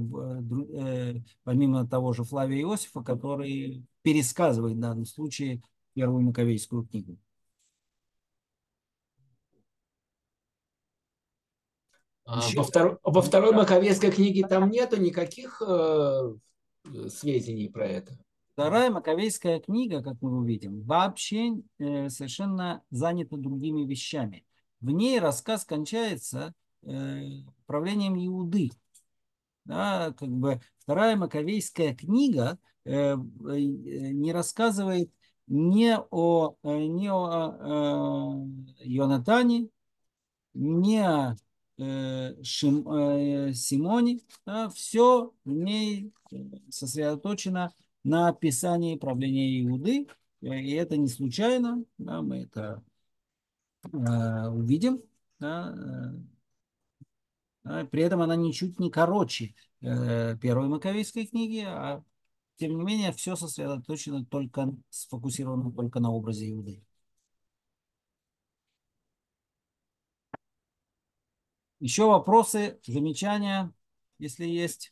э, помимо того же Флавия Иосифа, который пересказывает в данном случае Первую Маковейскую книгу. А во, втор... во второй Маковецкой книге там нету никаких э, э, сведений про это. Вторая Маковейская книга, как мы увидим, вообще э, совершенно занята другими вещами. В ней рассказ кончается э, правлением Иуды. Да, как бы вторая Маковейская книга э, э, не рассказывает не о, э, не о э, Йонатане, не о Э, Шим, э, Симони, да, все в ней э, сосредоточено на описании правления Иуды. И это не случайно, да, мы это э, увидим. Да, э, при этом она ничуть не короче э, первой Маковейской книги, а тем не менее все сосредоточено только, сфокусировано только на образе Иуды. Еще вопросы, замечания, если есть?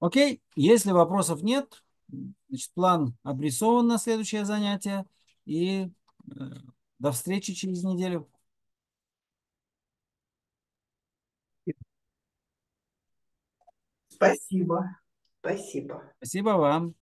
Окей, если вопросов нет, значит, план обрисован на следующее занятие. И э, до встречи через неделю. Спасибо. Спасибо. Спасибо вам.